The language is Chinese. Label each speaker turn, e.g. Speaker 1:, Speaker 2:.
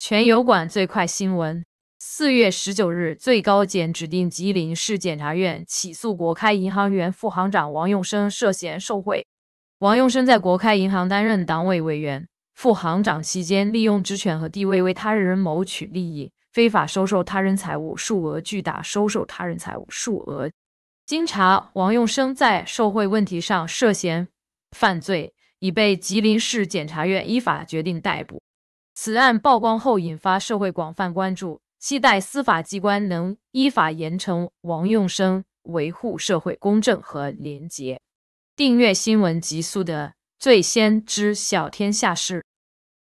Speaker 1: 全油管最快新闻：四月十九日，最高检指定吉林市检察院起诉国开银行原副行长王永生涉嫌受贿。王永生在国开银行担任党委委员、副行长期间，利用职权和地位为他人谋取利益，非法收受他人财物，数额巨大。收受他人财物数额。经查，王永生在受贿问题上涉嫌犯罪，已被吉林市检察院依法决定逮捕。此案曝光后，引发社会广泛关注，期待司法机关能依法严惩王用生，维护社会公正和廉洁。订阅新闻极速的，最先知晓天下事。